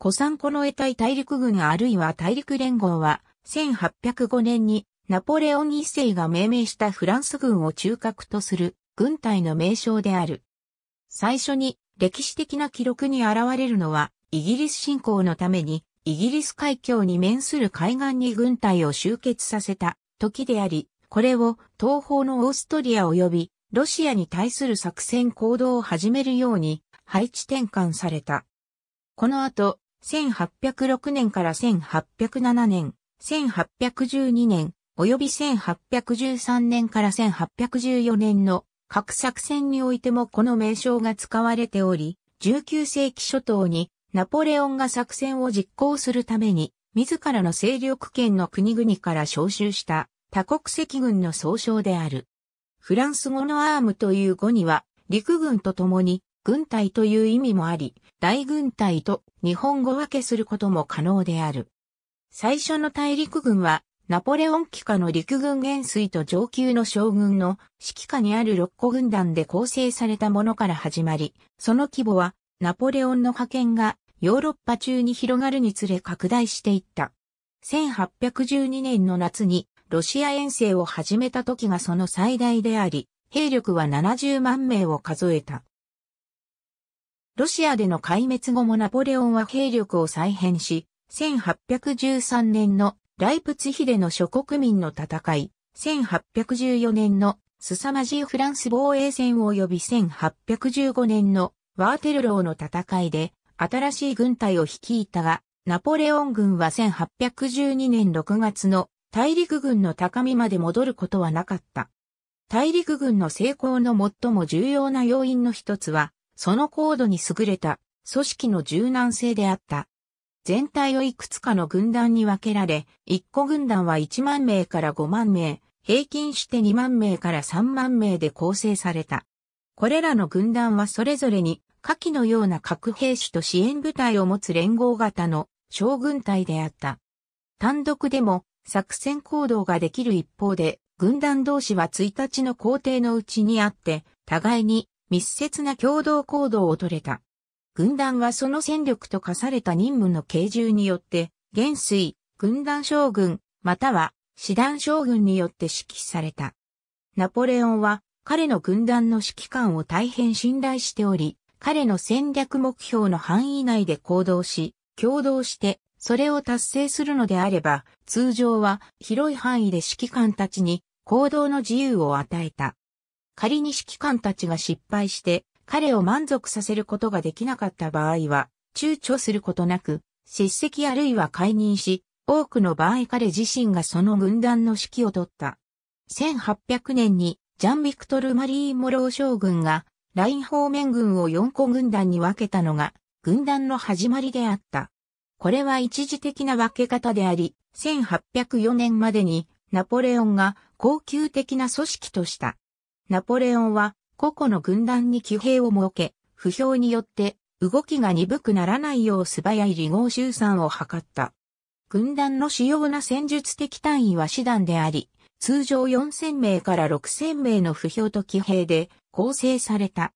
古参コの得体大陸軍あるいは大陸連合は、1805年にナポレオン一世が命名したフランス軍を中核とする軍隊の名称である。最初に歴史的な記録に現れるのは、イギリス侵攻のために、イギリス海峡に面する海岸に軍隊を集結させた時であり、これを東方のオーストリア及びロシアに対する作戦行動を始めるように配置転換された。この後、1806年から1807年、1812年、及び1813年から1814年の各作戦においてもこの名称が使われており、19世紀初頭にナポレオンが作戦を実行するために、自らの勢力圏の国々から招集した多国籍軍の総称である。フランス語のアームという語には、陸軍と共に軍隊という意味もあり、大軍隊と日本語分けすることも可能である。最初の大陸軍は、ナポレオン機下の陸軍元帥と上級の将軍の指揮下にある6個軍団で構成されたものから始まり、その規模はナポレオンの派遣がヨーロッパ中に広がるにつれ拡大していった。1812年の夏にロシア遠征を始めた時がその最大であり、兵力は70万名を数えた。ロシアでの壊滅後もナポレオンは兵力を再編し、1813年のライプツヒでの諸国民の戦い、1814年の凄まじいフランス防衛戦及び1815年のワーテルローの戦いで新しい軍隊を率いたが、ナポレオン軍は1812年6月の大陸軍の高みまで戻ることはなかった。大陸軍の成功の最も重要な要因の一つは、その高度に優れた組織の柔軟性であった。全体をいくつかの軍団に分けられ、1個軍団は1万名から5万名、平均して2万名から3万名で構成された。これらの軍団はそれぞれに、下記のような核兵士と支援部隊を持つ連合型の将軍隊であった。単独でも作戦行動ができる一方で、軍団同士は1日の工程のうちにあって、互いに密接な共同行動を取れた。軍団はその戦力と課された任務の軽重によって、元帥、軍団将軍、または、師団将軍によって指揮された。ナポレオンは、彼の軍団の指揮官を大変信頼しており、彼の戦略目標の範囲内で行動し、共同して、それを達成するのであれば、通常は広い範囲で指揮官たちに行動の自由を与えた。仮に指揮官たちが失敗して彼を満足させることができなかった場合は、躊躇することなく、叱責あるいは解任し、多くの場合彼自身がその軍団の指揮を取った。1800年にジャン・ビクトル・マリー・モロー将軍がライン方面軍を4個軍団に分けたのが軍団の始まりであった。これは一時的な分け方であり、1804年までにナポレオンが高級的な組織とした。ナポレオンは個々の軍団に騎兵を設け、不評によって動きが鈍くならないよう素早い離合集散を図った。軍団の主要な戦術的単位は師団であり、通常4000名から6000名の不評と騎兵で構成された。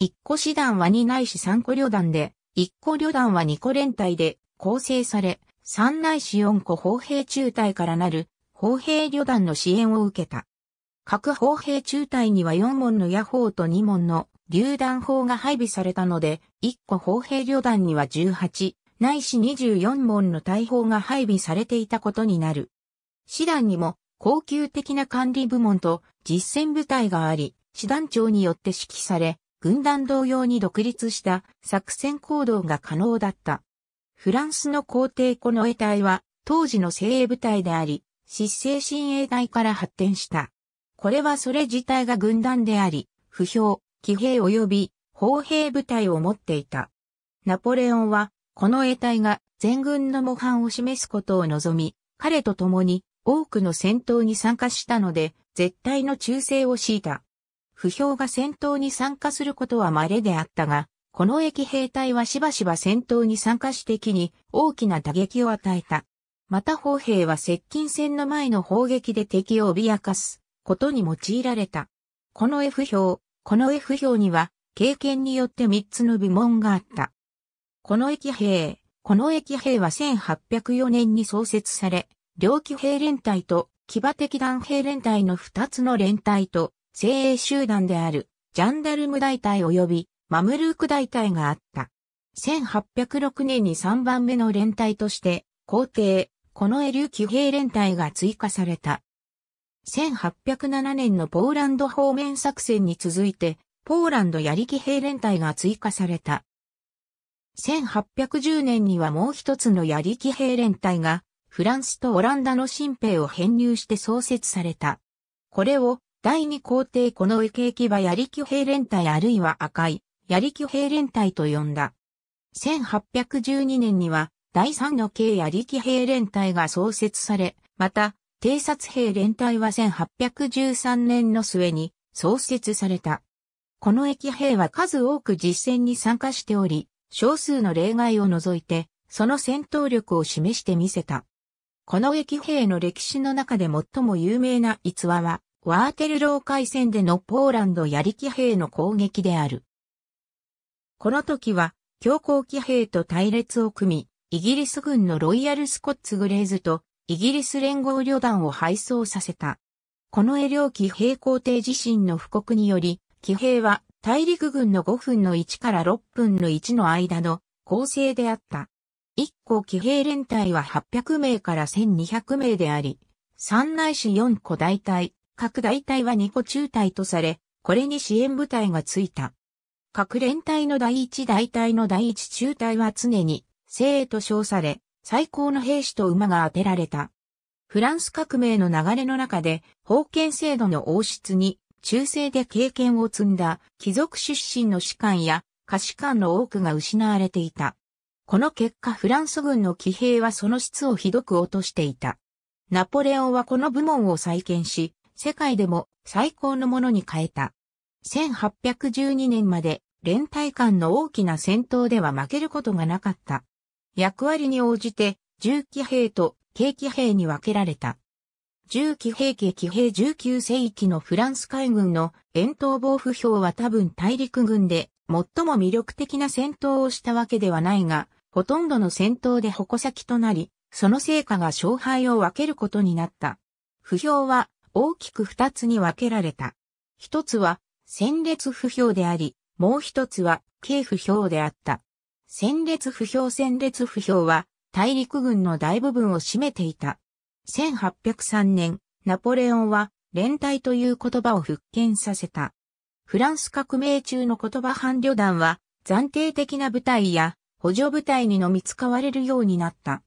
1個師団は2ないし3個旅団で、1個旅団は2個連隊で構成され、3ないし4個砲兵中隊からなる砲兵旅団の支援を受けた。各砲兵中隊には4門の野砲と2門の榴弾砲が配備されたので、1個砲兵旅団には18、ないし24門の大砲が配備されていたことになる。師団にも高級的な管理部門と実戦部隊があり、師団長によって指揮され、軍団同様に独立した作戦行動が可能だった。フランスの皇帝この衛隊は当時の精鋭部隊であり、失政親衛隊から発展した。これはそれ自体が軍団であり、不評、騎兵及び砲兵部隊を持っていた。ナポレオンは、この衛隊が全軍の模範を示すことを望み、彼と共に多くの戦闘に参加したので、絶対の忠誠を強いた。不評が戦闘に参加することは稀であったが、この駅兵隊はしばしば戦闘に参加してきに大きな打撃を与えた。また砲兵は接近戦の前の砲撃で敵を脅かすことに用いられた。この F 表、この F 表には、経験によって3つの部門があった。この駅兵、この駅兵は1804年に創設され、両騎兵連隊と騎馬的団兵連隊の2つの連隊と、精鋭集団である、ジャンダルム大隊及び、マムルーク大隊があった。1806年に3番目の連隊として、皇帝、このエリュ騎兵連隊が追加された。1807年のポーランド方面作戦に続いて、ポーランド槍騎兵連隊が追加された。1810年にはもう一つの槍騎兵連隊が、フランスとオランダの新兵を編入して創設された。これを、第二皇帝この池駅は槍騎兵連隊あるいは赤い、槍騎兵連隊と呼んだ。1812年には、第三の軽槍騎兵連隊が創設され、また、偵察兵連隊は1813年の末に創設された。この駅兵は数多く実戦に参加しており、少数の例外を除いて、その戦闘力を示してみせた。この駅兵の歴史の中で最も有名な逸話は、ワーテルロー海戦でのポーランド槍騎兵の攻撃である。この時は、強行騎兵と隊列を組み、イギリス軍のロイヤルスコッツグレーズとイギリス連合旅団を敗走させた。このエリョ騎兵皇帝自身の布告により、騎兵は大陸軍の5分の1から6分の1の間の構成であった。1個騎兵連隊は800名から1200名であり、三内市4個大隊、各大隊は2個中隊とされ、これに支援部隊がついた。各連隊の第1大隊の第1中隊は常に、精鋭と称され、最高の兵士と馬が当てられた。フランス革命の流れの中で、封建制度の王室に、中世で経験を積んだ貴族出身の士官や下士官の多くが失われていた。この結果フランス軍の騎兵はその質をひどく落としていた。ナポレオンはこの部門を再建し、世界でも最高のものに変えた。1812年まで連帯間の大きな戦闘では負けることがなかった。役割に応じて、重機兵と軽機兵に分けられた。重機兵系機兵19世紀のフランス海軍の遠投防腐表は多分大陸軍で最も魅力的な戦闘をしたわけではないが、ほとんどの戦闘で矛先となり、その成果が勝敗を分けることになった。不評は大きく二つに分けられた。一つは戦列不評であり、もう一つは軽不評であった。戦列不評戦列不評は大陸軍の大部分を占めていた。1803年、ナポレオンは連帯という言葉を復権させた。フランス革命中の言葉反旅団は暫定的な部隊や補助部隊にのみ使われるようになった。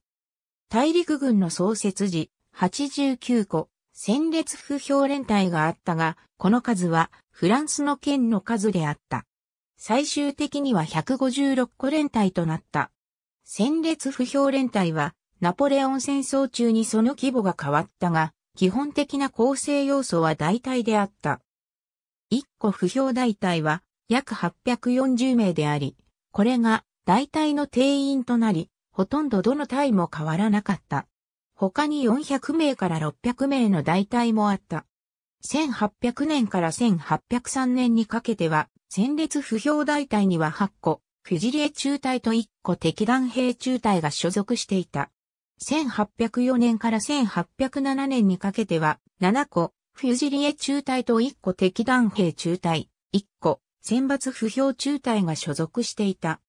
大陸軍の創設時、89個、戦列不評連隊があったが、この数はフランスの県の数であった。最終的には156個連隊となった。戦列不評連隊は、ナポレオン戦争中にその規模が変わったが、基本的な構成要素は大体であった。1個不評大隊は約840名であり、これが大隊の定員となり、ほとんどどの隊も変わらなかった。他に400名から600名の大隊もあった。1800年から1803年にかけては、戦列不評大隊には8個、フュジリエ中隊と1個敵弾兵中隊が所属していた。1804年から1807年にかけては、7個、フュジリエ中隊と1個敵弾兵中隊、1個、選抜不評中隊が所属していた。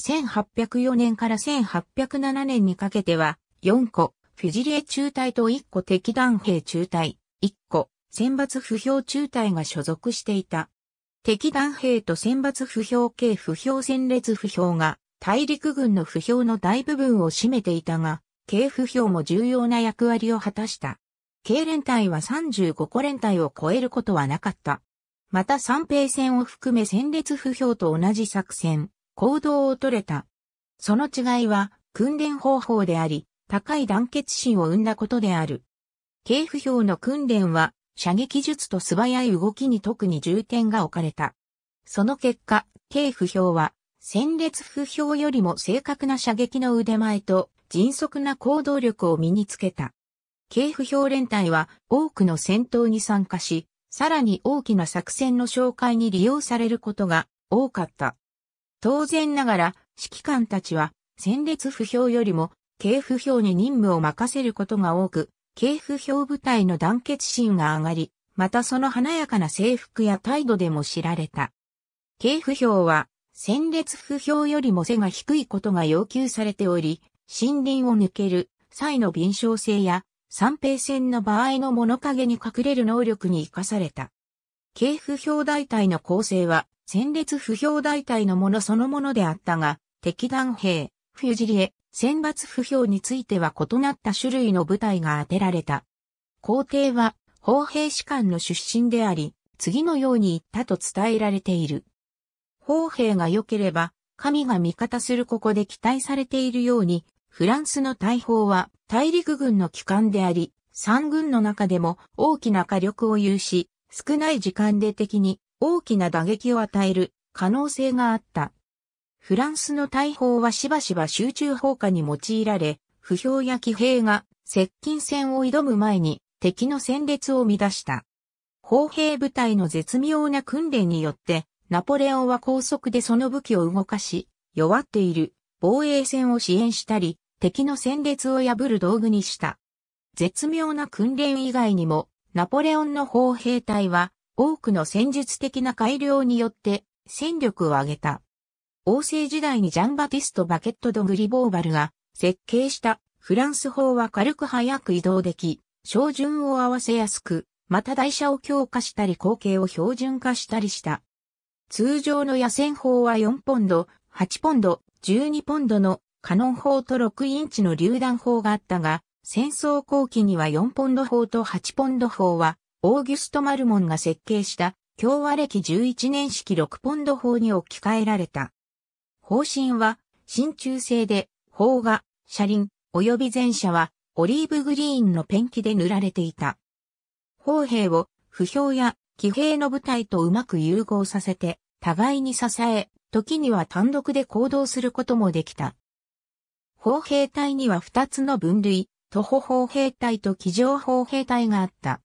1804年から1807年にかけては、4個、フュジリエ中隊と1個敵弾兵中隊、1個、選抜不評中隊が所属していた。敵弾兵と選抜不評系不評戦列不評が大陸軍の不評の大部分を占めていたが、軽不評も重要な役割を果たした。軽連隊は35個連隊を超えることはなかった。また三平戦を含め戦列不評と同じ作戦、行動を取れた。その違いは訓練方法であり、高い団結心を生んだことである。軽不評の訓練は射撃術と素早い動きに特に重点が置かれた。その結果、軽不評は、戦列不評よりも正確な射撃の腕前と迅速な行動力を身につけた。軽不評連隊は多くの戦闘に参加し、さらに大きな作戦の紹介に利用されることが多かった。当然ながら、指揮官たちは、戦列不評よりも、軽不評に任務を任せることが多く、系譜表部隊の団結心が上がり、またその華やかな制服や態度でも知られた。系譜表は、戦列譜表よりも背が低いことが要求されており、森林を抜ける際の敏捷性や、三平線の場合の物陰に隠れる能力に生かされた。系譜表大隊の構成は、戦列不評大隊のものそのものであったが、敵団兵、フュジリエ、選抜不評については異なった種類の部隊が当てられた。皇帝は、砲兵士官の出身であり、次のように言ったと伝えられている。砲兵が良ければ、神が味方するここで期待されているように、フランスの大砲は大陸軍の機関であり、三軍の中でも大きな火力を有し、少ない時間で敵に大きな打撃を与える可能性があった。フランスの大砲はしばしば集中砲火に用いられ、不評や騎兵が接近戦を挑む前に敵の戦列を乱した。砲兵部隊の絶妙な訓練によって、ナポレオンは高速でその武器を動かし、弱っている防衛戦を支援したり、敵の戦列を破る道具にした。絶妙な訓練以外にも、ナポレオンの砲兵隊は多くの戦術的な改良によって戦力を上げた。王政時代にジャンバティスト・バケット・ド・グリボーバルが設計したフランス法は軽く早く移動でき、照準を合わせやすく、また台車を強化したり後径を標準化したりした。通常の野戦砲は4ポンド、8ポンド、12ポンドのカノン砲と6インチの榴弾砲があったが、戦争後期には4ポンド砲と8ポンド砲は、オーギュスト・マルモンが設計した、共和歴11年式6ポンド砲に置き換えられた。方針は、真鍮製で、砲が、車輪、及び前車は、オリーブグリーンのペンキで塗られていた。砲兵を、不評や、騎兵の部隊とうまく融合させて、互いに支え、時には単独で行動することもできた。砲兵隊には二つの分類、徒歩砲兵隊と騎乗砲兵隊があった。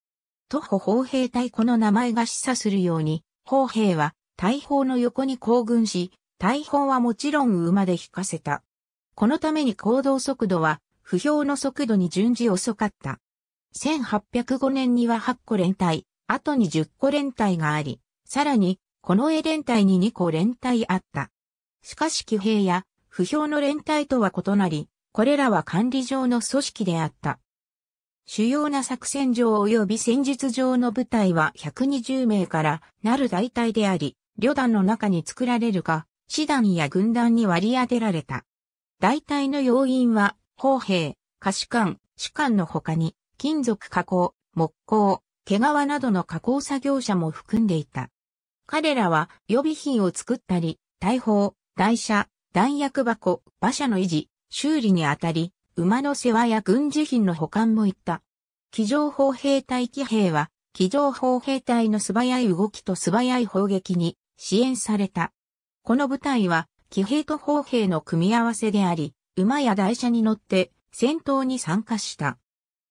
徒歩砲兵隊この名前が示唆するように、砲兵は大砲の横に行軍し、大砲はもちろん馬で引かせた。このために行動速度は、不評の速度に順次遅かった。1805年には8個連隊、後に10個連隊があり、さらに、この絵連隊に2個連隊あった。しかし騎兵や不評の連隊とは異なり、これらは管理上の組織であった。主要な作戦場及び戦術上の部隊は120名からなる大隊であり、旅団の中に作られるが、師団や軍団に割り当てられた。大体の要因は、砲兵、可視官、主官の他に、金属加工、木工、毛皮などの加工作業者も含んでいた。彼らは予備品を作ったり、大砲、台車、弾薬箱、馬車の維持、修理にあたり、馬の世話や軍事品の保管もいった。騎乗砲兵隊騎兵は、騎乗砲兵隊の素早い動きと素早い砲撃に支援された。この部隊は、騎兵と砲兵の組み合わせであり、馬や台車に乗って戦闘に参加した。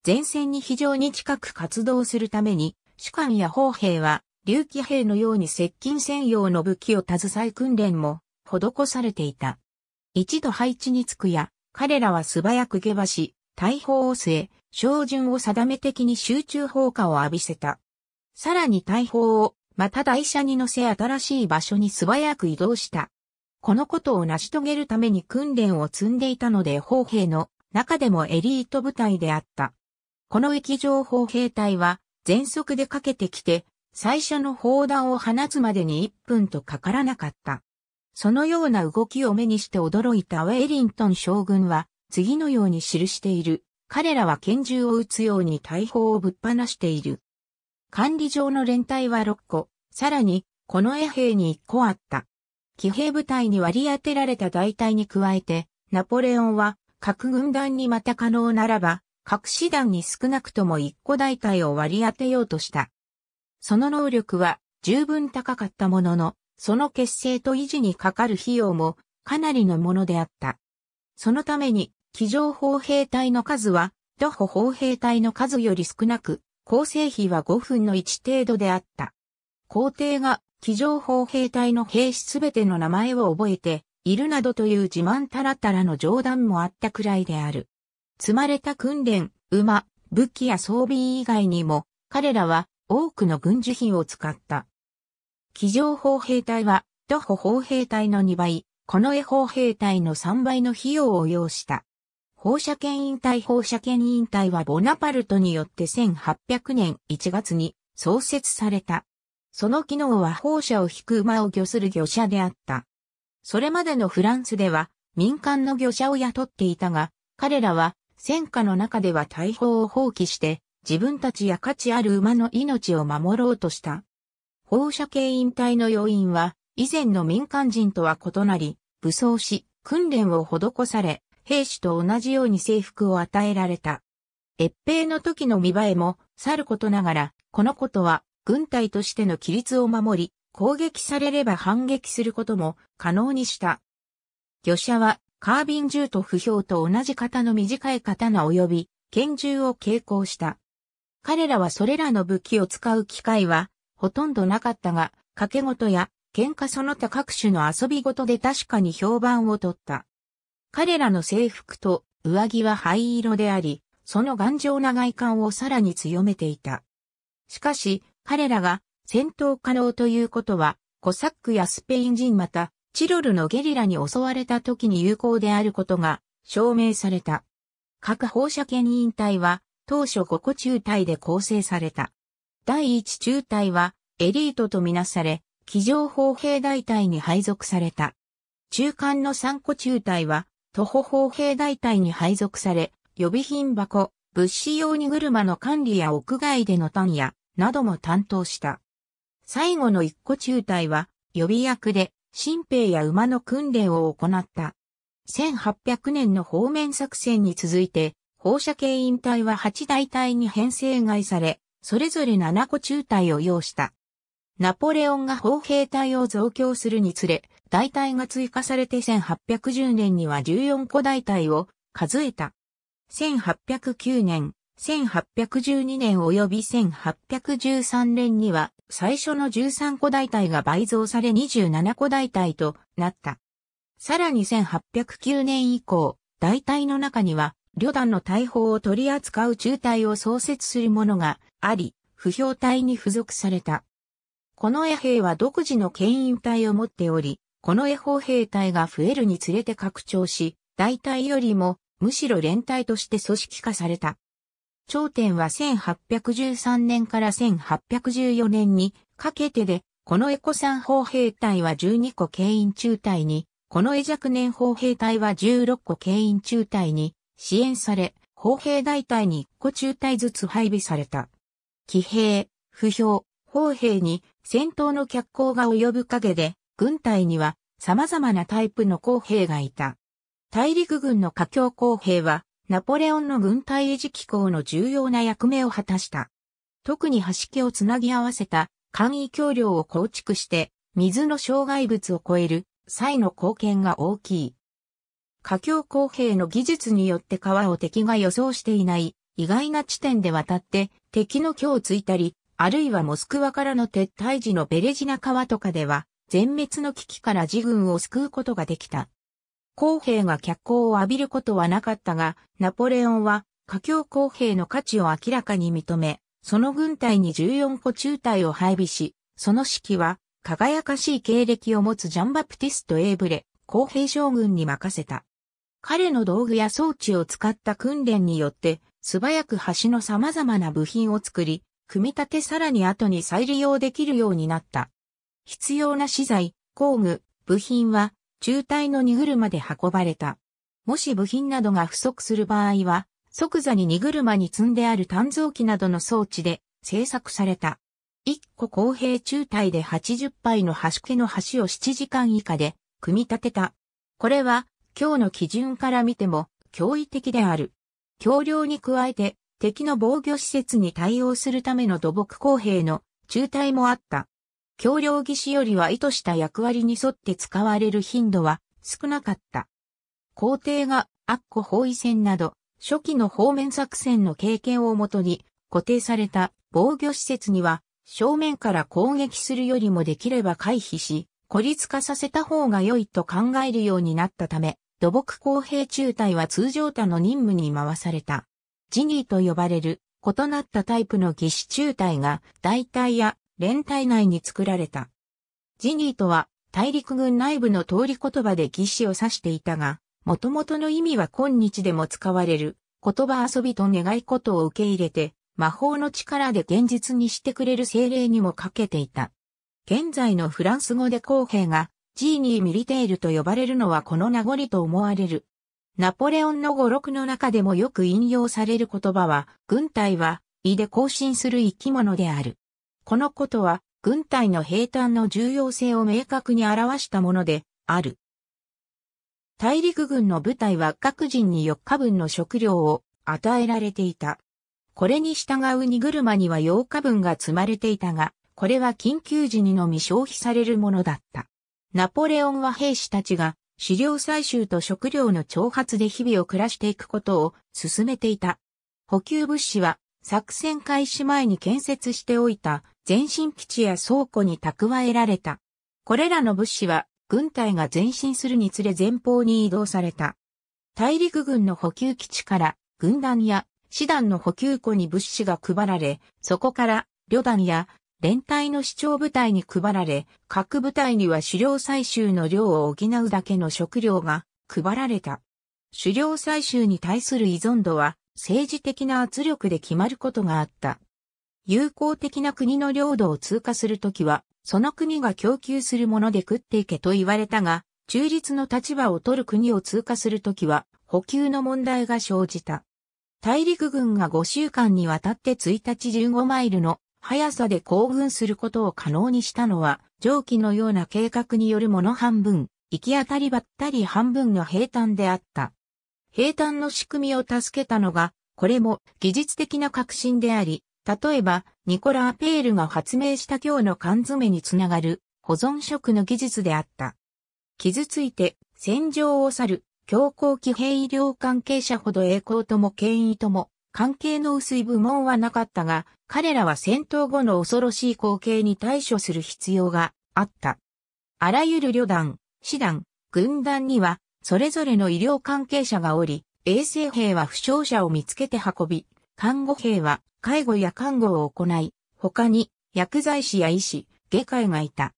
前線に非常に近く活動するために、主官や砲兵は、竜騎兵のように接近専用の武器を携え訓練も施されていた。一度配置につくや、彼らは素早く下馬し、大砲を据え、照準を定め的に集中砲火を浴びせた。さらに大砲をまた台車に乗せ新しい場所に素早く移動した。このことを成し遂げるために訓練を積んでいたので砲兵の中でもエリート部隊であった。この液状砲兵隊は全速でかけてきて最初の砲弾を放つまでに1分とかからなかった。そのような動きを目にして驚いたウェリントン将軍は次のように記している。彼らは拳銃を撃つように大砲をぶっ放している。管理上の連隊は6個、さらに、この衛兵に1個あった。騎兵部隊に割り当てられた大隊に加えて、ナポレオンは各軍団にまた可能ならば、各師団に少なくとも1個大隊を割り当てようとした。その能力は十分高かったものの、その結成と維持にかかる費用もかなりのものであった。そのために、騎乗砲兵隊の数は、徒歩砲兵隊の数より少なく、構成比は5分の1程度であった。皇帝が、騎乗砲兵隊の兵士すべての名前を覚えて、いるなどという自慢たらたらの冗談もあったくらいである。積まれた訓練、馬、武器や装備以外にも、彼らは多くの軍需品を使った。騎乗砲兵隊は、徒歩砲兵隊の2倍、この絵砲兵隊の3倍の費用を要した。放射圏引退放射圏引退はボナパルトによって1800年1月に創設された。その機能は放射を引く馬を漁する漁者であった。それまでのフランスでは民間の漁者を雇っていたが、彼らは戦火の中では大砲を放棄して自分たちや価値ある馬の命を守ろうとした。放射系引退の要因は以前の民間人とは異なり、武装し、訓練を施され、兵士と同じように制服を与えられた。越兵の時の見栄えも、さることながら、このことは、軍隊としての規律を守り、攻撃されれば反撃することも可能にした。魚車は、カービン銃と不評と同じ型の短い刀及び、拳銃を携行した。彼らはそれらの武器を使う機会は、ほとんどなかったが、掛け事や、喧嘩その他各種の遊び事で確かに評判を取った。彼らの制服と上着は灰色であり、その頑丈な外観をさらに強めていた。しかし、彼らが戦闘可能ということは、コサックやスペイン人また、チロルのゲリラに襲われた時に有効であることが証明された。各放射権委員隊は当初5個中隊で構成された。第1中隊はエリートとみなされ、機上砲兵大隊に配属された。中間の3個中隊は徒歩砲兵大隊に配属され、予備品箱、物資用荷車の管理や屋外での単野、なども担当した。最後の一個中隊は、予備役で、新兵や馬の訓練を行った。1800年の方面作戦に続いて、放射系引退は8大隊に編成外され、それぞれ7個中隊を要した。ナポレオンが砲兵隊を増強するにつれ、大体が追加されて1810年には14個大体を数えた。1809年、1812年及び1813年には最初の13個大体が倍増され27個大体となった。さらに1809年以降、大体の中には、旅団の大砲を取り扱う中隊を創設するものがあり、不評隊に付属された。この衛兵は独自の牽引隊を持っており、この絵砲兵隊が増えるにつれて拡張し、大隊よりも、むしろ連隊として組織化された。頂点は1813年から1814年にかけてで、この江古山砲兵隊は12個牽引中隊に、この絵若年砲兵隊は16個牽引中隊に支援され、砲兵大隊に1個中隊ずつ配備された。騎兵、不評、砲兵に戦闘の脚光が及ぶ影で、軍隊には様々なタイプの公兵がいた。大陸軍の華僑公兵は、ナポレオンの軍隊維持機構の重要な役目を果たした。特に端家をつなぎ合わせた簡易橋梁を構築して、水の障害物を超える際の貢献が大きい。華僑公兵の技術によって川を敵が予想していない意外な地点で渡って敵の強をついたり、あるいはモスクワからの撤退時のベレジナ川とかでは全滅の危機から自軍を救うことができた。公平が脚光を浴びることはなかったが、ナポレオンは、華僑公平の価値を明らかに認め、その軍隊に14個中隊を配備し、その指揮は、輝かしい経歴を持つジャンバプティスト・エーブレ、公平将軍に任せた。彼の道具や装置を使った訓練によって、素早く橋の様々な部品を作り、組み立てさらに後に再利用できるようになった。必要な資材、工具、部品は、中隊の荷車で運ばれた。もし部品などが不足する場合は、即座に荷車に積んである炭造機などの装置で製作された。一個公平中隊で80杯の端家の橋を7時間以下で組み立てた。これは今日の基準から見ても驚異的である。橋梁に加えて敵の防御施設に対応するための土木公平の中隊もあった。橋梁技師よりは意図した役割に沿って使われる頻度は少なかった。皇帝がアッコ包囲戦など、初期の方面作戦の経験をもとに固定された防御施設には正面から攻撃するよりもできれば回避し、孤立化させた方が良いと考えるようになったため、土木工兵中隊は通常他の任務に回された。ジニーと呼ばれる異なったタイプの技師中隊が代替や連隊内に作られた。ジニーとは大陸軍内部の通り言葉で義士を指していたが、元々の意味は今日でも使われる言葉遊びと願い事を受け入れて、魔法の力で現実にしてくれる精霊にもかけていた。現在のフランス語で公平がジーニー・ミリテールと呼ばれるのはこの名残と思われる。ナポレオンの語録の中でもよく引用される言葉は、軍隊は、胃で行進する生き物である。このことは、軍隊の兵隊の重要性を明確に表したもので、ある。大陸軍の部隊は各人に4日分の食料を与えられていた。これに従う荷車には8日分が積まれていたが、これは緊急時にのみ消費されるものだった。ナポレオンは兵士たちが資料採集と食料の挑発で日々を暮らしていくことを進めていた。補給物資は作戦開始前に建設しておいた前進基地や倉庫に蓄えられた。これらの物資は軍隊が前進するにつれ前方に移動された。大陸軍の補給基地から軍団や師団の補給庫に物資が配られ、そこから旅団や連隊の市長部隊に配られ、各部隊には狩猟採集の量を補うだけの食料が配られた。狩猟採集に対する依存度は政治的な圧力で決まることがあった。友好的な国の領土を通過するときは、その国が供給するもので食っていけと言われたが、中立の立場を取る国を通過するときは、補給の問題が生じた。大陸軍が5週間にわたって1日15マイルの速さで行軍することを可能にしたのは、上記のような計画によるもの半分、行き当たりばったり半分の平坦であった。平坦の仕組みを助けたのが、これも技術的な革新であり、例えば、ニコラ・アペールが発明した今日の缶詰につながる保存食の技術であった。傷ついて戦場を去る強行機兵医療関係者ほど栄光とも権威とも関係の薄い部門はなかったが、彼らは戦闘後の恐ろしい光景に対処する必要があった。あらゆる旅団、師団、軍団には、それぞれの医療関係者がおり、衛生兵は負傷者を見つけて運び、看護兵は介護や看護を行い、他に薬剤師や医師、外科医がいた。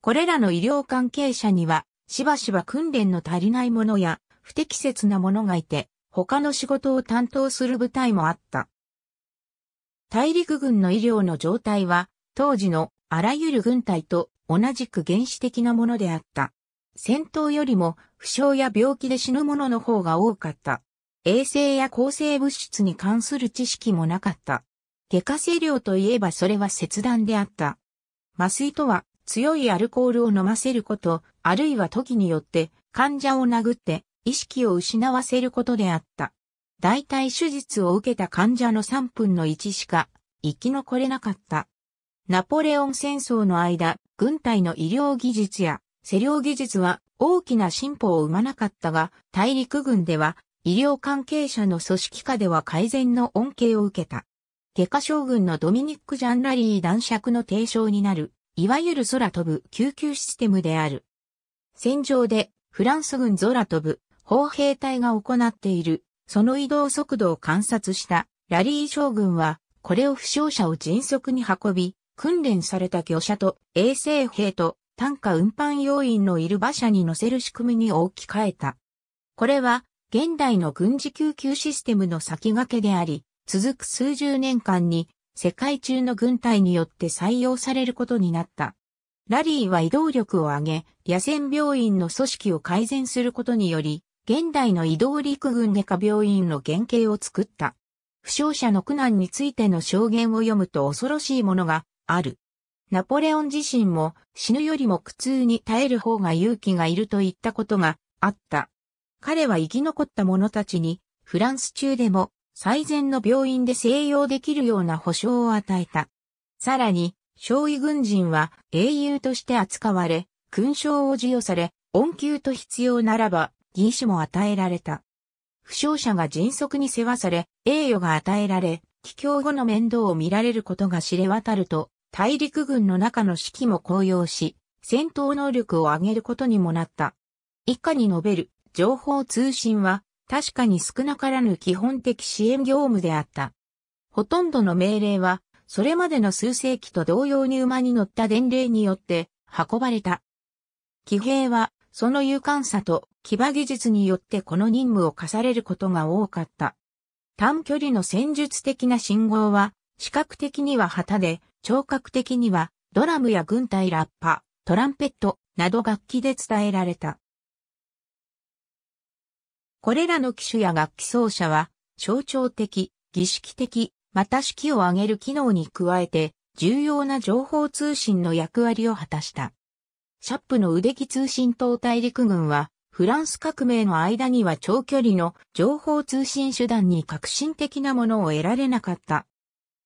これらの医療関係者には、しばしば訓練の足りないものや不適切なものがいて、他の仕事を担当する部隊もあった。大陸軍の医療の状態は、当時のあらゆる軍隊と同じく原始的なものであった。戦闘よりも負傷や病気で死ぬ者の方が多かった。衛生や抗生物質に関する知識もなかった。下科性量といえばそれは切断であった。麻酔とは強いアルコールを飲ませること、あるいは時によって患者を殴って意識を失わせることであった。大体手術を受けた患者の3分の1しか生き残れなかった。ナポレオン戦争の間、軍隊の医療技術や施療技術は大きな進歩を生まなかったが、大陸軍では医療関係者の組織下では改善の恩恵を受けた。外科将軍のドミニック・ジャンラリー男爵の提唱になる、いわゆる空飛ぶ救急システムである。戦場でフランス軍空飛ぶ砲兵隊が行っている、その移動速度を観察したラリー将軍は、これを負傷者を迅速に運び、訓練された魚車と衛生兵と単価運搬要員のいる馬車に乗せる仕組みに置き換えた。これは現代の軍事救急システムの先駆けであり、続く数十年間に世界中の軍隊によって採用されることになった。ラリーは移動力を上げ、野戦病院の組織を改善することにより、現代の移動陸軍外科病院の原型を作った。負傷者の苦難についての証言を読むと恐ろしいものがある。ナポレオン自身も死ぬよりも苦痛に耐える方が勇気がいると言ったことがあった。彼は生き残った者たちに、フランス中でも最善の病院で静養できるような保障を与えた。さらに、少尉軍人は英雄として扱われ、勲章を授与され、恩給と必要ならば、義士も与えられた。負傷者が迅速に世話され、栄誉が与えられ、帰郷後の面倒を見られることが知れ渡ると、大陸軍の中の士気も高揚し、戦闘能力を上げることにもなった。以下に述べる、情報通信は確かに少なからぬ基本的支援業務であった。ほとんどの命令は、それまでの数世紀と同様に馬に乗った伝令によって運ばれた。騎兵は、その勇敢さと騎馬技術によってこの任務を課されることが多かった。短距離の戦術的な信号は、視覚的には旗で、聴覚的にはドラムや軍隊ラッパ、トランペットなど楽器で伝えられた。これらの機種や楽器奏者は、象徴的、儀式的、また式を上げる機能に加えて、重要な情報通信の役割を果たした。シャップの腕木通信等大陸軍は、フランス革命の間には長距離の情報通信手段に革新的なものを得られなかった。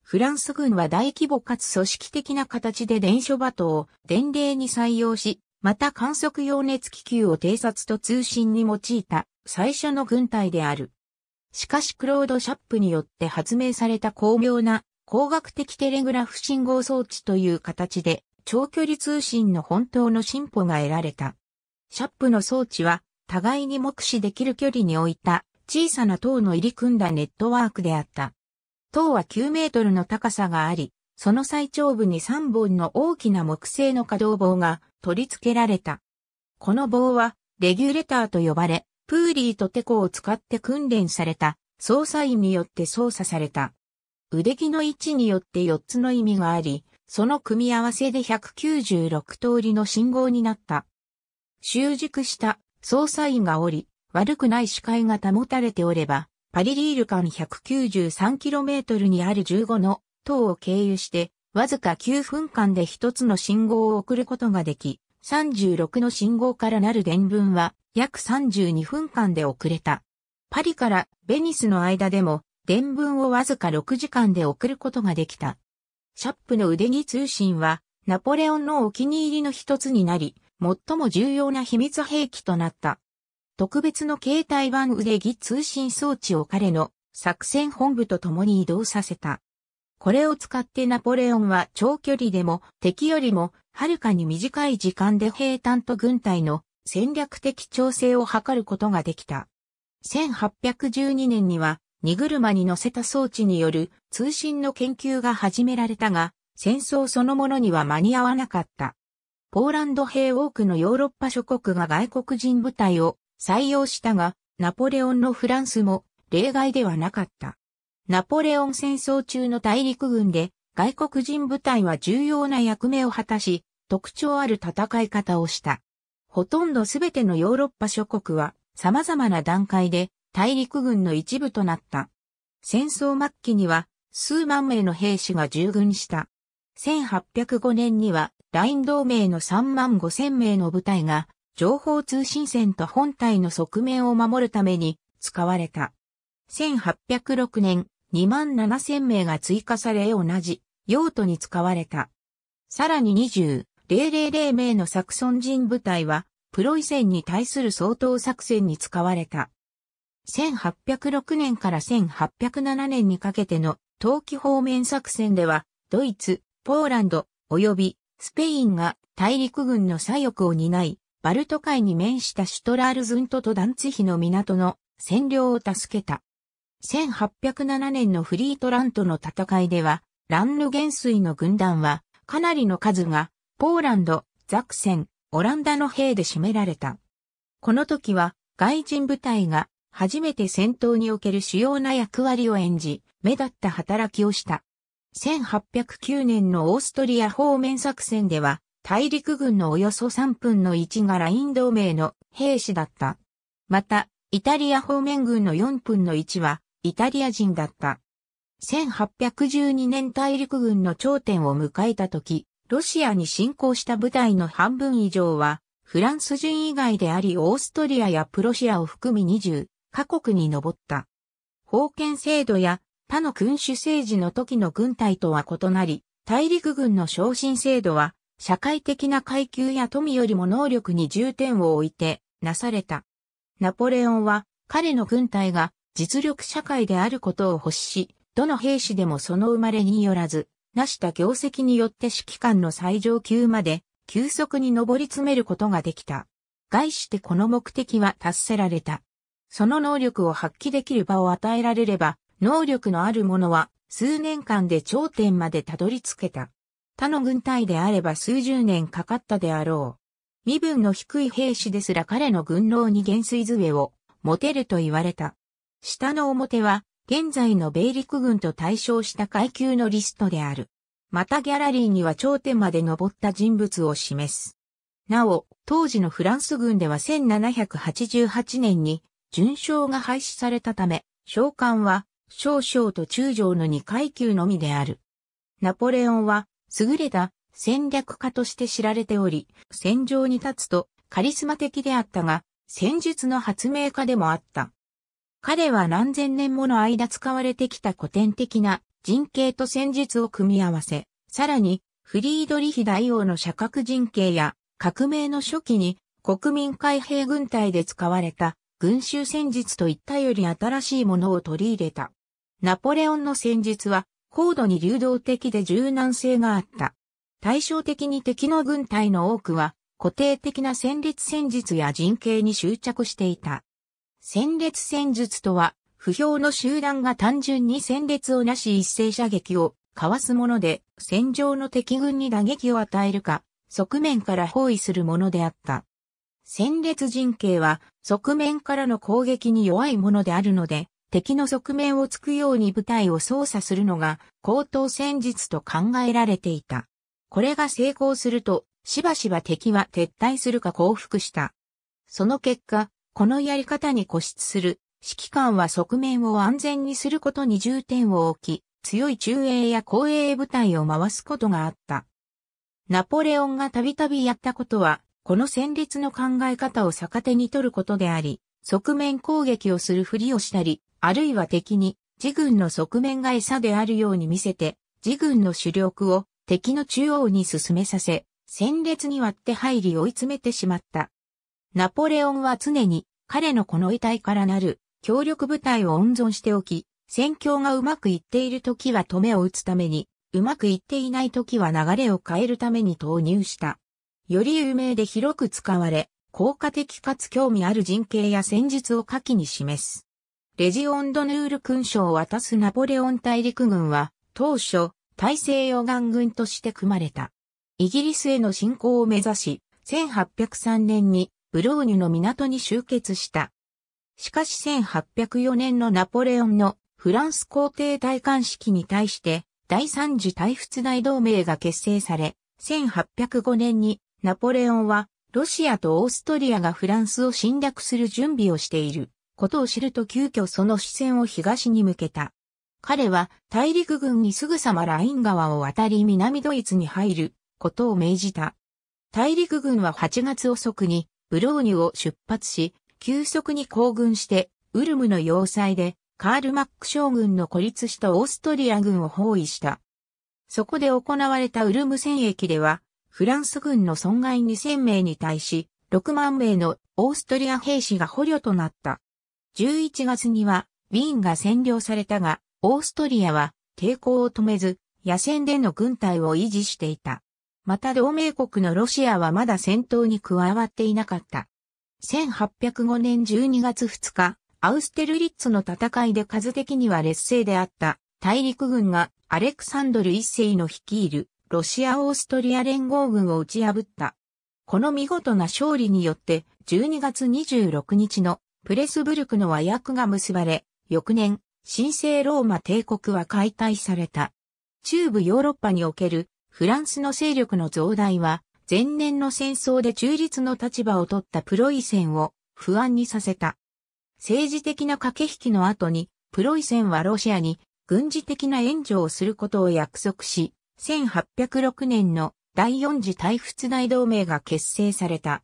フランス軍は大規模かつ組織的な形で伝書バトを伝令に採用し、また観測用熱気球を偵察と通信に用いた最初の軍隊である。しかしクロード・シャップによって発明された巧妙な光学的テレグラフ信号装置という形で長距離通信の本当の進歩が得られた。シャップの装置は互いに目視できる距離に置いた小さな塔の入り組んだネットワークであった。塔は9メートルの高さがあり、その最長部に3本の大きな木製の可動棒が取り付けられた。この棒は、レギュレターと呼ばれ、プーリーとテコを使って訓練された、操作員によって操作された。腕木の位置によって4つの意味があり、その組み合わせで196通りの信号になった。習熟した操作員がおり、悪くない視界が保たれておれば、パリリール間 193km にある15の塔を経由してわずか9分間で1つの信号を送ることができ、36の信号からなる伝文は約32分間で遅れた。パリからベニスの間でも伝文をわずか6時間で送ることができた。シャップの腕着通信はナポレオンのお気に入りの一つになり、最も重要な秘密兵器となった。特別の携帯版腕着通信装置を彼の作戦本部と共に移動させた。これを使ってナポレオンは長距離でも敵よりもはるかに短い時間で兵隊と軍隊の戦略的調整を図ることができた。1812年には荷車に乗せた装置による通信の研究が始められたが、戦争そのものには間に合わなかった。ポーランド兵多くのヨーロッパ諸国が外国人部隊を採用したが、ナポレオンのフランスも例外ではなかった。ナポレオン戦争中の大陸軍で、外国人部隊は重要な役目を果たし、特徴ある戦い方をした。ほとんどすべてのヨーロッパ諸国は、様々な段階で、大陸軍の一部となった。戦争末期には、数万名の兵士が従軍した。1805年には、ライン同盟の3万5千名の部隊が、情報通信線と本体の側面を守るために使われた。1806年、2万7千名が追加され同じ用途に使われた。さらに20,000名のサクソン人部隊は、プロイセンに対する相当作戦に使われた。1806年から1807年にかけての冬季方面作戦では、ドイツ、ポーランド、及びスペインが大陸軍の左翼を担い、バルト海に面したシュトラールズントとダンツヒの港の占領を助けた。1807年のフリートラントの戦いでは、ランヌ元帥の軍団は、かなりの数が、ポーランド、ザクセン、オランダの兵で占められた。この時は、外人部隊が、初めて戦闘における主要な役割を演じ、目立った働きをした。1809年のオーストリア方面作戦では、大陸軍のおよそ3分の1がライン同盟の兵士だった。また、イタリア方面軍の4分の1は、イタリア人だった。1812年大陸軍の頂点を迎えた時、ロシアに侵攻した部隊の半分以上は、フランス人以外でありオーストリアやプロシアを含み20カ国に上った。封建制度や他の君主政治の時の軍隊とは異なり、大陸軍の昇進制度は、社会的な階級や富よりも能力に重点を置いて、なされた。ナポレオンは、彼の軍隊が実力社会であることを欲し、どの兵士でもその生まれによらず、成した業績によって指揮官の最上級まで、急速に上り詰めることができた。概してこの目的は達せられた。その能力を発揮できる場を与えられれば、能力のある者は数年間で頂点までたどり着けた。他の軍隊であれば数十年かかったであろう。身分の低い兵士ですら彼の軍能に減衰杖を持てると言われた。下の表は、現在の米陸軍と対象した階級のリストである。またギャラリーには頂点まで登った人物を示す。なお、当時のフランス軍では1788年に、順将が廃止されたため、召喚は、少将と中将の2階級のみである。ナポレオンは、優れた戦略家として知られており、戦場に立つとカリスマ的であったが、戦術の発明家でもあった。彼は何千年もの間使われてきた古典的な人形と戦術を組み合わせ、さらに、フリードリヒ大王の社格人形や革命の初期に国民海兵軍隊で使われた群衆戦術といったより新しいものを取り入れた。ナポレオンの戦術は高度に流動的で柔軟性があった。対照的に敵の軍隊の多くは固定的な戦列戦術や人形に執着していた。戦列戦術とは、不評の集団が単純に戦列をなし一斉射撃をかわすもので、戦場の敵軍に打撃を与えるか、側面から包囲するものであった。戦列陣形は、側面からの攻撃に弱いものであるので、敵の側面を突くように部隊を操作するのが、高等戦術と考えられていた。これが成功すると、しばしば敵は撤退するか降伏した。その結果、このやり方に固執する指揮官は側面を安全にすることに重点を置き、強い中衛や後衛部隊を回すことがあった。ナポレオンがたびたびやったことは、この戦列の考え方を逆手に取ることであり、側面攻撃をするふりをしたり、あるいは敵に自軍の側面が餌であるように見せて、自軍の主力を敵の中央に進めさせ、戦列に割って入り追い詰めてしまった。ナポレオンは常に彼のこの遺体からなる協力部隊を温存しておき、戦況がうまくいっている時は止めを打つために、うまくいっていない時は流れを変えるために投入した。より有名で広く使われ、効果的かつ興味ある人形や戦術を下記に示す。レジオンドヌール勲章を渡すナポレオン大陸軍は、当初、大西洋岸軍として組まれた。イギリスへの侵攻を目指し、1803年にブローニュの港に集結した。しかし1804年のナポレオンのフランス皇帝戴冠式に対して第三次大仏大同盟が結成され、1805年にナポレオンはロシアとオーストリアがフランスを侵略する準備をしていることを知ると急遽その視線を東に向けた。彼は大陸軍にすぐさまライン川を渡り南ドイツに入ることを命じた。大陸軍は8月遅くにブローニュを出発し、急速に行軍して、ウルムの要塞で、カール・マック将軍の孤立したオーストリア軍を包囲した。そこで行われたウルム戦役では、フランス軍の損害2000名に対し、6万名のオーストリア兵士が捕虜となった。11月には、ウィーンが占領されたが、オーストリアは抵抗を止めず、野戦での軍隊を維持していた。また同盟国のロシアはまだ戦闘に加わっていなかった。1805年12月2日、アウステルリッツの戦いで数的には劣勢であった大陸軍がアレクサンドル一世の率いるロシア・オーストリア連合軍を打ち破った。この見事な勝利によって12月26日のプレスブルクの和訳が結ばれ、翌年、神聖ローマ帝国は解体された。中部ヨーロッパにおけるフランスの勢力の増大は、前年の戦争で中立の立場を取ったプロイセンを不安にさせた。政治的な駆け引きの後に、プロイセンはロシアに軍事的な援助をすることを約束し、1806年の第四次大仏大同盟が結成された。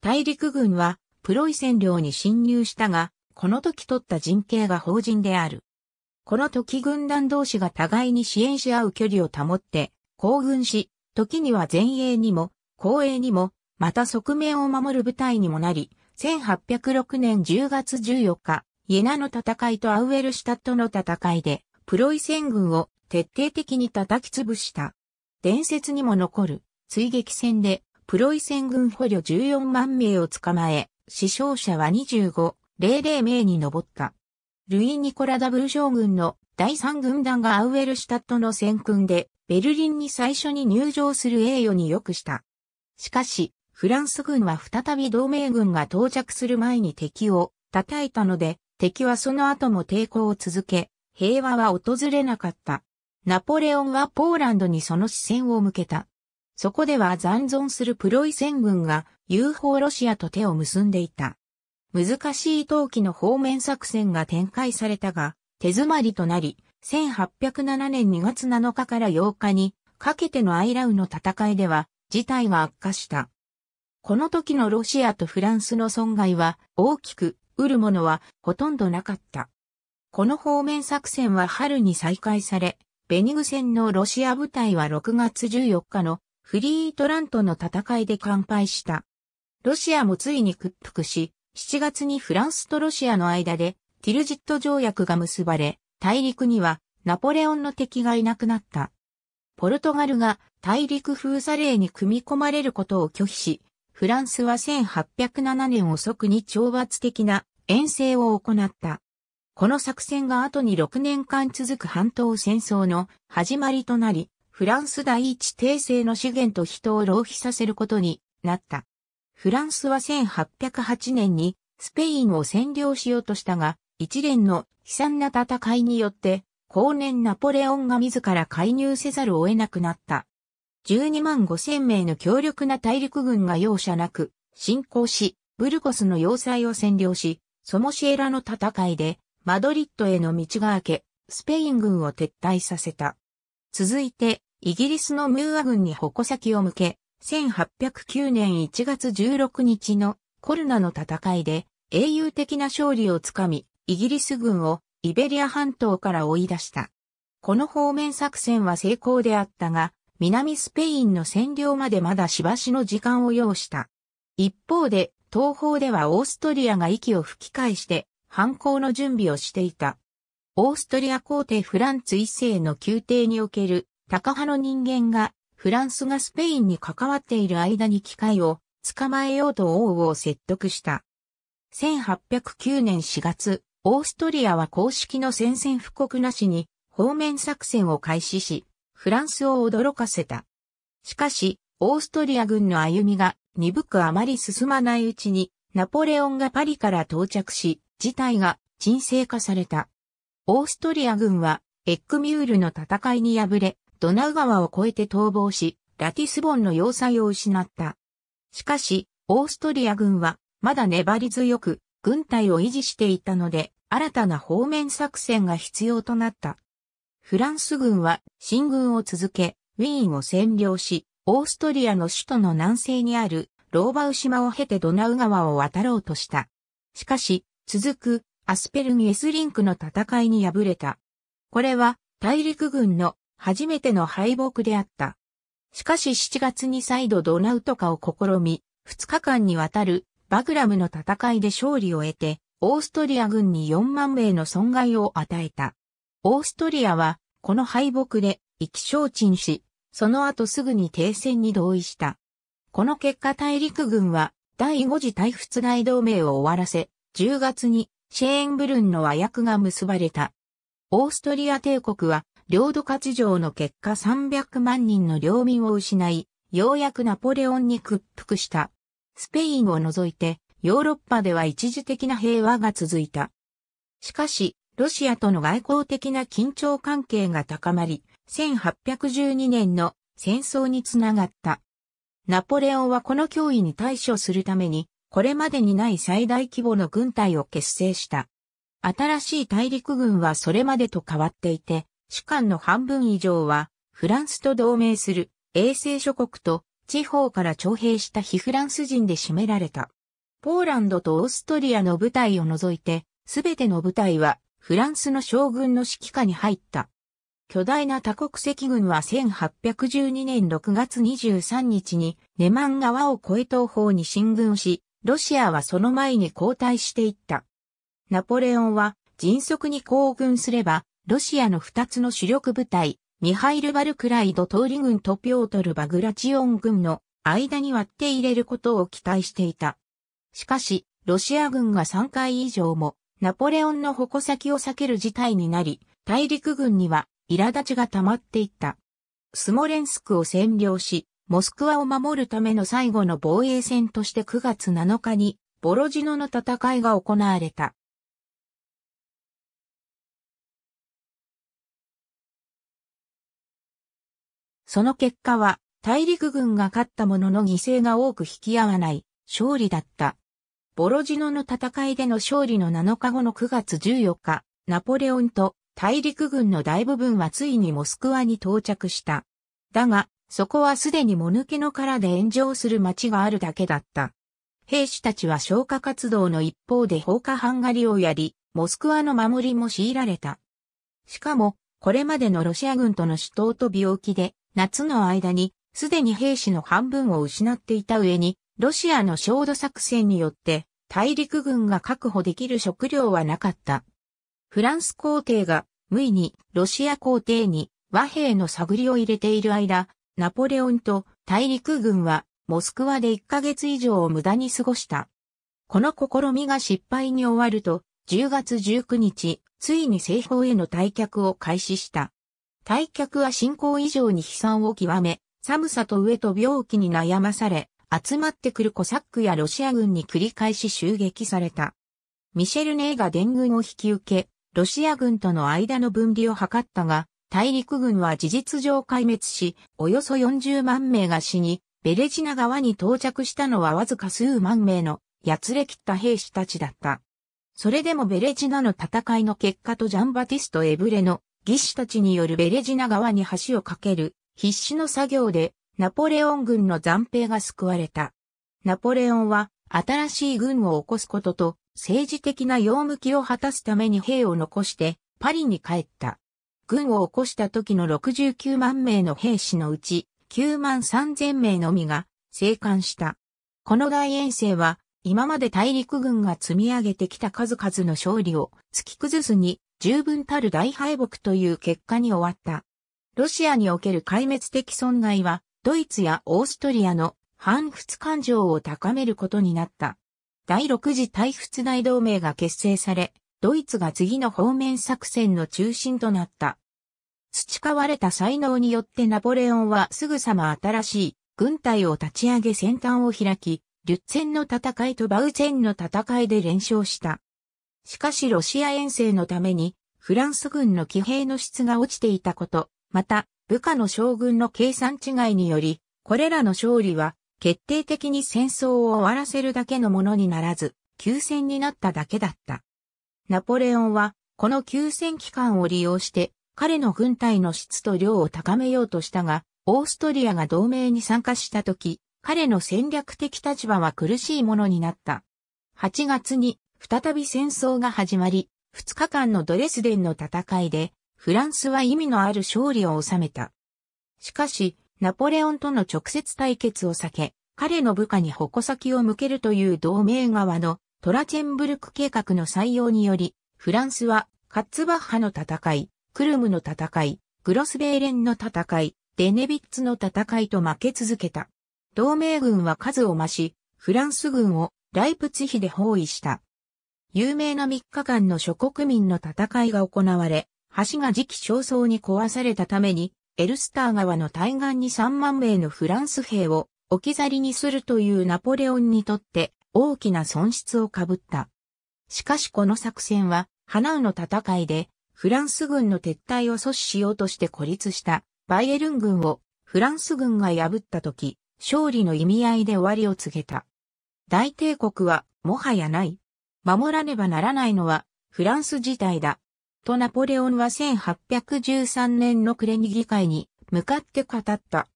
大陸軍はプロイセン領に侵入したが、この時取った陣形が法人である。この時軍団同士が互いに支援し合う距離を保って、行軍し、時には前衛にも、後衛にも、また側面を守る部隊にもなり、1806年10月14日、イェナの戦いとアウエルシュタットの戦いで、プロイセン軍を徹底的に叩き潰した。伝説にも残る、追撃戦で、プロイセン軍捕虜14万名を捕まえ、死傷者は25、00名に上った。ルイ・ニコラ・ダブル将軍の第3軍団がアウエルシュタットの戦訓でベルリンに最初に入場する栄誉に良くした。しかし、フランス軍は再び同盟軍が到着する前に敵を叩いたので、敵はその後も抵抗を続け、平和は訪れなかった。ナポレオンはポーランドにその視線を向けた。そこでは残存するプロイセン軍が UFO ロシアと手を結んでいた。難しい陶器の方面作戦が展開されたが、手詰まりとなり、1807年2月7日から8日にかけてのアイラウの戦いでは事態は悪化した。この時のロシアとフランスの損害は大きく、得るものはほとんどなかった。この方面作戦は春に再開され、ベニグ戦のロシア部隊は6月14日のフリートラントの戦いで完敗した。ロシアもついに屈服し、7月にフランスとロシアの間でティルジット条約が結ばれ、大陸にはナポレオンの敵がいなくなった。ポルトガルが大陸封鎖令に組み込まれることを拒否し、フランスは1807年遅くに懲罰的な遠征を行った。この作戦が後に6年間続く半島戦争の始まりとなり、フランス第一帝政の資源と人を浪費させることになった。フランスは1808年にスペインを占領しようとしたが、一連の悲惨な戦いによって、後年ナポレオンが自ら介入せざるを得なくなった。12万5千名の強力な大陸軍が容赦なく、侵攻し、ブルコスの要塞を占領し、ソモシエラの戦いで、マドリッドへの道が開け、スペイン軍を撤退させた。続いて、イギリスのムーア軍に矛先を向け、1809年1月16日のコルナの戦いで、英雄的な勝利をつかみ、イギリス軍をイベリア半島から追い出した。この方面作戦は成功であったが、南スペインの占領までまだしばしの時間を要した。一方で、東方ではオーストリアが息を吹き返して、反抗の準備をしていた。オーストリア皇帝フランツ一世の宮廷における、高派の人間が、フランスがスペインに関わっている間に機会を捕まえようと王を説得した。1809年4月、オーストリアは公式の宣戦布告なしに方面作戦を開始し、フランスを驚かせた。しかし、オーストリア軍の歩みが鈍くあまり進まないうちに、ナポレオンがパリから到着し、事態が沈静化された。オーストリア軍は、エックミュールの戦いに敗れ、ドナウ川を越えて逃亡し、ラティスボンの要塞を失った。しかし、オーストリア軍は、まだ粘り強く、軍隊を維持していたので、新たな方面作戦が必要となった。フランス軍は進軍を続け、ウィーンを占領し、オーストリアの首都の南西にあるローバウ島を経てドナウ川を渡ろうとした。しかし、続くアスペルギエスリンクの戦いに敗れた。これは大陸軍の初めての敗北であった。しかし7月に再度ドナウとかを試み、2日間にわたるバグラムの戦いで勝利を得て、オーストリア軍に4万名の損害を与えた。オーストリアは、この敗北で、意気消沈し、その後すぐに停戦に同意した。この結果大陸軍は、第5次大仏大同盟を終わらせ、10月にシェーンブルンの和訳が結ばれた。オーストリア帝国は、領土割譲の結果300万人の領民を失い、ようやくナポレオンに屈服した。スペインを除いて、ヨーロッパでは一時的な平和が続いた。しかし、ロシアとの外交的な緊張関係が高まり、1812年の戦争につながった。ナポレオンはこの脅威に対処するために、これまでにない最大規模の軍隊を結成した。新しい大陸軍はそれまでと変わっていて、士官の半分以上は、フランスと同盟する、衛星諸国と地方から徴兵した非フランス人で占められた。ポーランドとオーストリアの部隊を除いて、すべての部隊はフランスの将軍の指揮下に入った。巨大な多国籍軍は1812年6月23日にネマン川を越え東方に進軍し、ロシアはその前に後退していった。ナポレオンは迅速に行軍すれば、ロシアの二つの主力部隊、ミハイル・バルクライド・通り軍とピョートル・バグラチオン軍の間に割って入れることを期待していた。しかし、ロシア軍が3回以上もナポレオンの矛先を避ける事態になり、大陸軍には苛立ちが溜まっていった。スモレンスクを占領し、モスクワを守るための最後の防衛戦として9月7日にボロジノの戦いが行われた。その結果は、大陸軍が勝ったものの犠牲が多く引き合わない勝利だった。ボロジノの戦いでの勝利の7日後の9月14日、ナポレオンと大陸軍の大部分はついにモスクワに到着した。だが、そこはすでにもぬけの殻で炎上する街があるだけだった。兵士たちは消火活動の一方で放火ハンガリをやり、モスクワの守りも強いられた。しかも、これまでのロシア軍との死闘と病気で夏の間に、すでに兵士の半分を失っていた上に、ロシアの焦土作戦によって、大陸軍が確保できる食料はなかった。フランス皇帝が、無意に、ロシア皇帝に、和平の探りを入れている間、ナポレオンと大陸軍は、モスクワで1ヶ月以上を無駄に過ごした。この試みが失敗に終わると、10月19日、ついに西方への退却を開始した。退却は進行以上に悲惨を極め、寒さと飢えと病気に悩まされ、集まってくるコサックやロシア軍に繰り返し襲撃された。ミシェルネーが伝軍を引き受け、ロシア軍との間の分離を図ったが、大陸軍は事実上壊滅し、およそ40万名が死に、ベレジナ川に到着したのはわずか数万名の、やつれ切った兵士たちだった。それでもベレジナの戦いの結果とジャンバティスト・エブレの義士たちによるベレジナ川に橋を架ける必死の作業でナポレオン軍の残兵が救われた。ナポレオンは新しい軍を起こすことと政治的な用向きを果たすために兵を残してパリに帰った。軍を起こした時の69万名の兵士のうち9万3000名のみが生還した。この大遠征は今まで大陸軍が積み上げてきた数々の勝利を突き崩すに十分たる大敗北という結果に終わった。ロシアにおける壊滅的損害は、ドイツやオーストリアの反仏感情を高めることになった。第6次大仏大同盟が結成され、ドイツが次の方面作戦の中心となった。培われた才能によってナポレオンはすぐさま新しい軍隊を立ち上げ先端を開き、リュッツェンの戦いとバウツェンの戦いで連勝した。しかしロシア遠征のために、フランス軍の騎兵の質が落ちていたこと、また、部下の将軍の計算違いにより、これらの勝利は、決定的に戦争を終わらせるだけのものにならず、休戦になっただけだった。ナポレオンは、この休戦期間を利用して、彼の軍隊の質と量を高めようとしたが、オーストリアが同盟に参加した時、彼の戦略的立場は苦しいものになった。8月に再び戦争が始まり、2日間のドレスデンの戦いで、フランスは意味のある勝利を収めた。しかし、ナポレオンとの直接対決を避け、彼の部下に矛先を向けるという同盟側のトラチェンブルク計画の採用により、フランスはカッツバッハの戦い、クルムの戦い、グロスベーレンの戦い、デネビッツの戦いと負け続けた。同盟軍は数を増し、フランス軍をライプツヒで包囲した。有名な3日間の諸国民の戦いが行われ、橋が時期尚早に壊されたために、エルスター川の対岸に3万名のフランス兵を置き去りにするというナポレオンにとって大きな損失をかぶった。しかしこの作戦は、ハナウの戦いで、フランス軍の撤退を阻止しようとして孤立したバイエルン軍をフランス軍が破った時、勝利の意味合いで終わりを告げた。大帝国はもはやない守らねばならないのはフランス自体だ。とナポレオンは1813年のクレニ議会に向かって語った。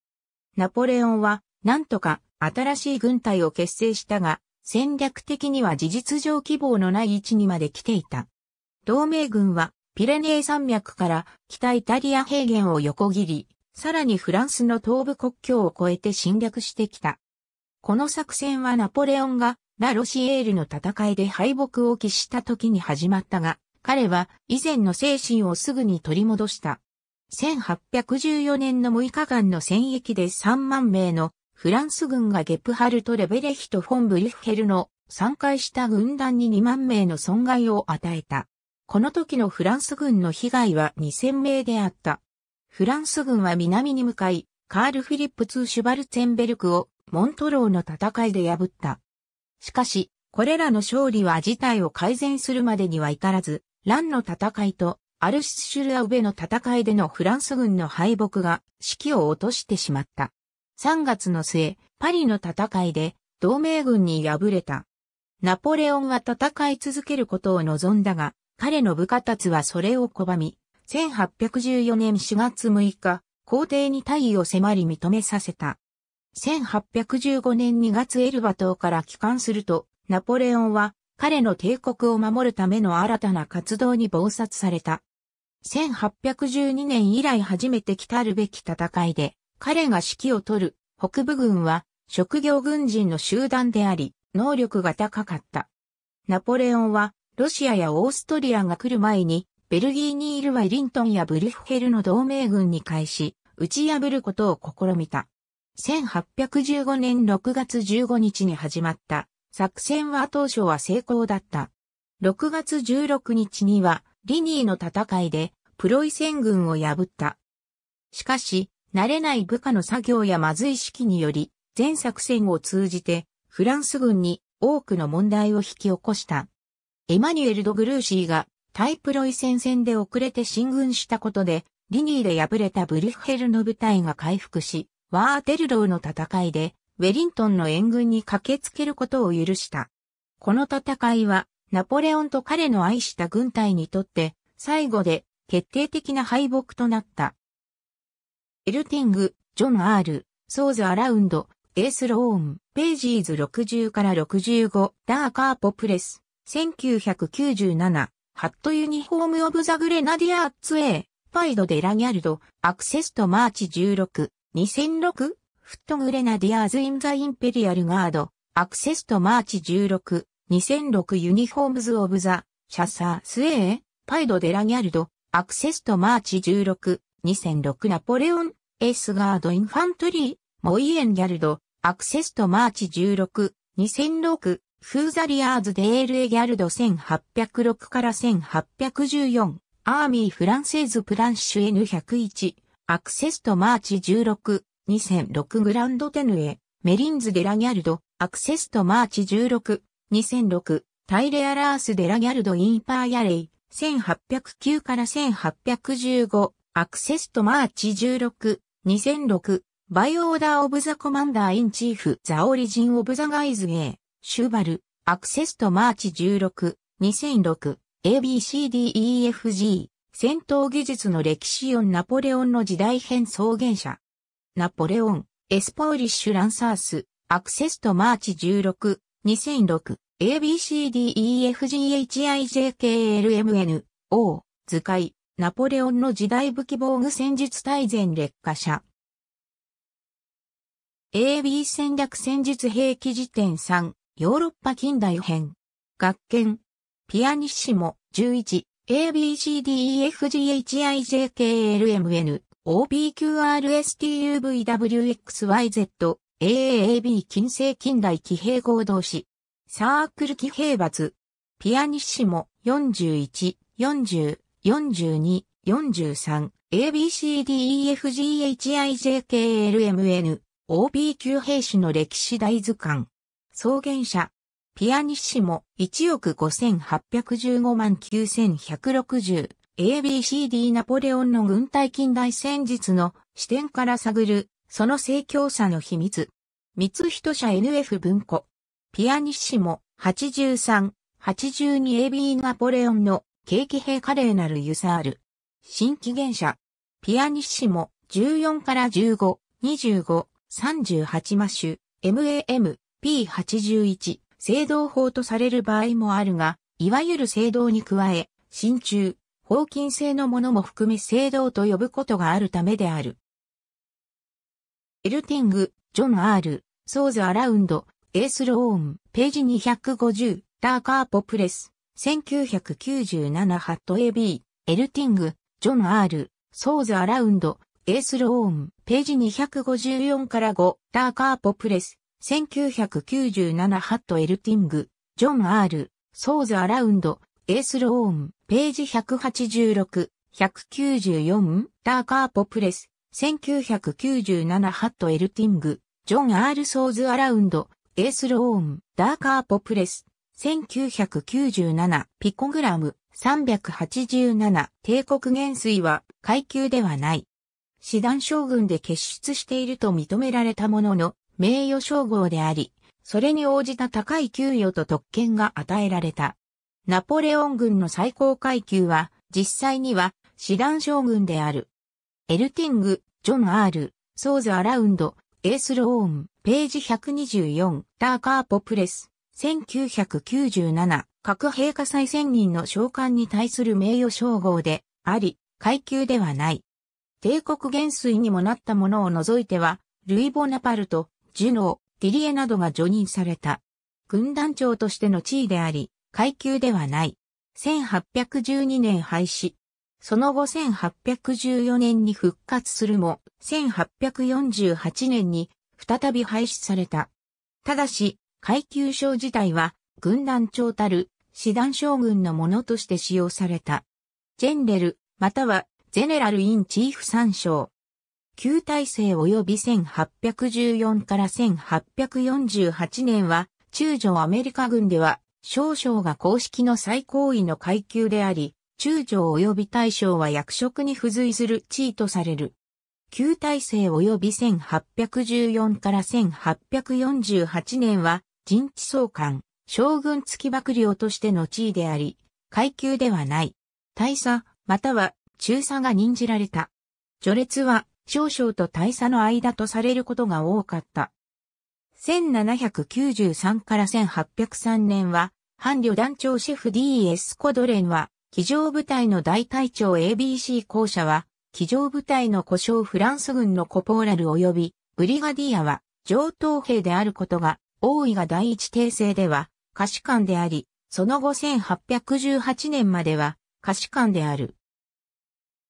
ナポレオンはなんとか新しい軍隊を結成したが、戦略的には事実上希望のない位置にまで来ていた。同盟軍はピレネー山脈から北イタリア平原を横切り、さらにフランスの東部国境を越えて侵略してきた。この作戦はナポレオンがラ・ロシエールの戦いで敗北を喫した時に始まったが、彼は以前の精神をすぐに取り戻した。1814年の6日間の戦役で3万名のフランス軍がゲプハルト・レベレヒト・フォン・ブリュッヘルの参加した軍団に2万名の損害を与えた。この時のフランス軍の被害は2000名であった。フランス軍は南に向かい、カール・フィリップツー・シュバルツェンベルクをモントローの戦いで破った。しかし、これらの勝利は事態を改善するまでには至らず、ランの戦いとアルシシュルアウベの戦いでのフランス軍の敗北が士気を落としてしまった。3月の末、パリの戦いで同盟軍に敗れた。ナポレオンは戦い続けることを望んだが、彼の部下たちはそれを拒み、1814年4月6日、皇帝に退位を迫り認めさせた。1815年2月エルバ島から帰還すると、ナポレオンは彼の帝国を守るための新たな活動に暴殺された。1812年以来初めて来たるべき戦いで、彼が指揮を取る北部軍は職業軍人の集団であり、能力が高かった。ナポレオンはロシアやオーストリアが来る前に、ベルギーにいるワイリントンやブリュッヘルの同盟軍に返し、打ち破ることを試みた。1815年6月15日に始まった作戦は当初は成功だった。6月16日にはリニーの戦いでプロイセン軍を破った。しかし、慣れない部下の作業やまずい指揮により、全作戦を通じてフランス軍に多くの問題を引き起こした。エマニュエル・ド・グルーシーが対プロイセン戦で遅れて進軍したことで、リニーで敗れたブリュッヘルの部隊が回復し、ワーテルローの戦いで、ウェリントンの援軍に駆けつけることを許した。この戦いは、ナポレオンと彼の愛した軍隊にとって、最後で決定的な敗北となった。エルティング、ジョン・アール、ソーズ・アラウンド、エース・ローン、ページーズ60から65、ダーカー・ポプレス、1997、ハット・ユニフォーム・オブ・ザ・グレナディアッツ・エー、ァイド・デ・ラギャルド、アクセスト・マーチ16。2006フットグレナディアーズ・イン・ザ・インペリアル・ガード、アクセスとマーチ16、2006ユニフォームズ・オブ・ザ・シャサー・スウェー、パイド・デラギャルド、アクセスとマーチ16、2006ナポレオン、エース・ガード・インファントリー、モイエン・ギャルド、アクセスとマーチ16、2006、フーザリアーズ・デール・エギャルド1806から1814、アーミー・フランセーズ・プランシュ N101、アクセスとマーチ16、2006グランドテヌエ、メリンズ・デラ・ギャルド、アクセスとマーチ16、2006、タイレア・ラース・デラ・ギャルド・インパー・ヤレイ、1809から1815、アクセスとマーチ16、2006、バイオーダー・オブ・ザ・コマンダー・イン・チーフ・ザ・オリジン・オブ・ザ・ガイズ・ゲー、シュバル、アクセスとマーチ16、2006、ABCDEFG、戦闘技術の歴史ンナポレオンの時代編草原者。ナポレオン、エスポーリッシュランサース、アクセストマーチ16、2006、ABCDEFGHIJKLMN、O、図解、ナポレオンの時代武器防具戦術大全劣化者。AB 戦略戦術兵器辞典3、ヨーロッパ近代編。学研、ピアニッシモ、11、ABCDEFGHIJKLMN OBQRSTUVWXYZ AAB 近世近代騎兵合同士サークル騎兵罰ピアニッシモ41、40、42、43 ABCDEFGHIJKLMN OB 級兵士の歴史大図鑑。創原者、ピアニッシモ1億5815万9160 ABCD ナポレオンの軍隊近代戦術の視点から探る、その正教さの秘密。三人社 NF 文庫。ピアニッシモ83、82AB ナポレオンの景気兵華麗なるユサール。新紀元社。ピアニッシモ14から15、25、38マッシュ、MAM、P81。制動法とされる場合もあるが、いわゆる制動に加え、真鍮、黄金製のものも含め制動と呼ぶことがあるためである。エルティング、ジョン・ R、ソーズ・アラウンド、エース・ローン、ページ250、ダーカー・ポプレス、1997ハット AB、エルティング、ジョン・ R、ソーズ・アラウンド、エース・ローン、ページ254から5、ダーカー・ポプレス、1997ハットエルティング、ジョン・アール、ソーズ・アラウンド、エース・ローン、ページ186、194、ダーカー・ポプレス、1997ハットエルティング、ジョン・アール・ソーズ・アラウンド、エース・ローン、ダーカー・ポプレス、1997、ピコグラム、387、帝国元帥は階級ではない。師団将軍で結出していると認められたものの、名誉称号であり、それに応じた高い給与と特権が与えられた。ナポレオン軍の最高階級は、実際には、師団将軍である。エルティング、ジョン・アール、ソーズ・アラウンド、エース・ローン、ページ124、ターカー・ポプレス、1997、核兵火災宣人の召喚に対する名誉称号で、あり、階級ではない。帝国元帥にもなったものを除いては、ルイ・ボナパルト、ジュノー、ディリエなどが除任された。軍団長としての地位であり、階級ではない。1812年廃止。その後1814年に復活するも、1848年に再び廃止された。ただし、階級章自体は、軍団長たる、師団将軍のものとして使用された。ジェンレル、または、ゼネラルインチーフ参将、旧体制及び1814から1848年は、中女アメリカ軍では、少将が公式の最高位の階級であり、中女及び大将は役職に付随する地位とされる。旧体制及び1814から1848年は、人地総監、将軍付き幕僚としての地位であり、階級ではない。大佐、または中佐が任じられた。序列は少々と大佐の間とされることが多かった。1793から1803年は、伴旅団長シェフ D. s コドレンは、騎乗部隊の大隊長 ABC 校舎は、騎乗部隊の故障フランス軍のコポーラル及び、ブリガディアは、上等兵であることが、王位が第一訂正では、可視官であり、その後1818年までは、可視官である。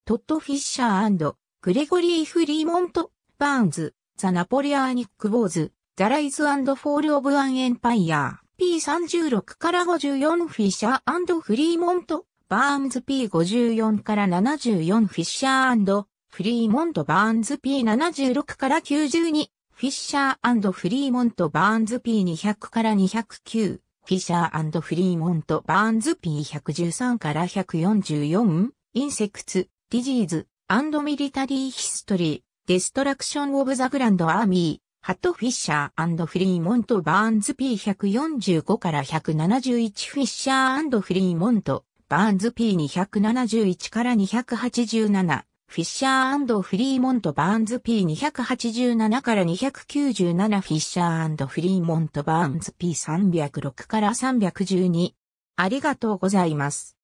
トット・フィッシャーグレゴリー・フリーモント、バーンズ、ザ・ナポリアーニック・ウォーズ、ザ・ライズ・アンド・フォール・オブ・アン・エンパイア P36 から54フィッシャーフリーモント、バーンズ P54 から74フィッシャーフリーモント・バーンズ P76 から92、フィッシャーフリーモント・バーンズ P200 から209、フィッシャーフリーモント・バーンズ P113 から144、インセクツ、ディジーズ、アンドミリタリーヒストリー、デストラクションオブザグランドアーミー、ハットフィッシャーフリーモントバーンズ P145 から171フィッシャーフリーモント、バーンズ P271 から287、フィッシャーフリーモントバーンズ P287 から297フィッシャーフリーモントバーンズ P306 から312。ありがとうございます。